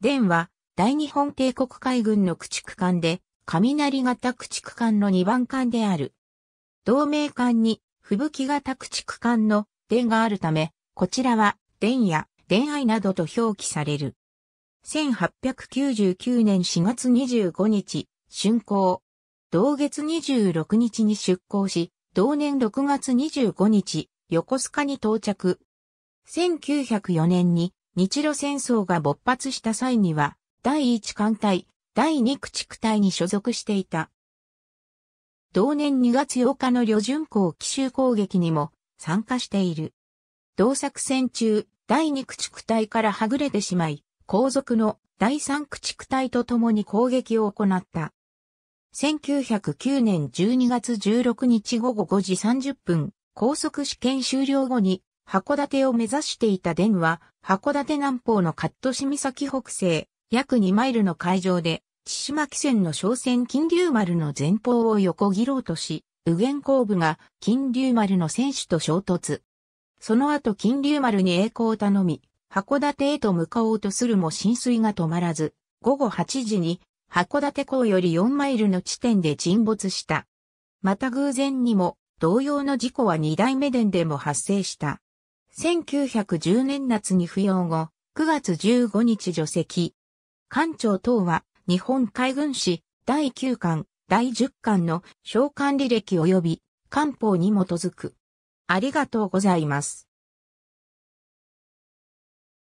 電は、大日本帝国海軍の駆逐艦で、雷型駆逐艦の2番艦である。同盟艦に、吹雪型駆逐艦の電があるため、こちらは、電や、電愛などと表記される。1899年4月25日、竣工。同月26日に出港し、同年6月25日、横須賀に到着。1904年に日露戦争が勃発した際には、第一艦隊、第2駆逐隊に所属していた。同年2月8日の旅順港奇襲攻撃にも参加している。同作戦中、第2駆逐隊からはぐれてしまい、後続の第3駆逐隊と共に攻撃を行った。1909年12月16日午後5時30分、高速試験終了後に函館を目指していたンは、函館南方のカットシ崎北西、約2マイルの海上で、千島汽船の商船金龍丸の前方を横切ろうとし、右舷後部が金龍丸の選手と衝突。その後金龍丸に栄光を頼み、函館へと向かおうとするも浸水が止まらず、午後8時に函館港より4マイルの地点で沈没した。また偶然にも同様の事故は二代目伝でも発生した。1910年夏に扶養後、9月15日除籍。艦長等は、日本海軍史第9巻、第10巻の召喚履歴及び、官報に基づく。ありがとうございます。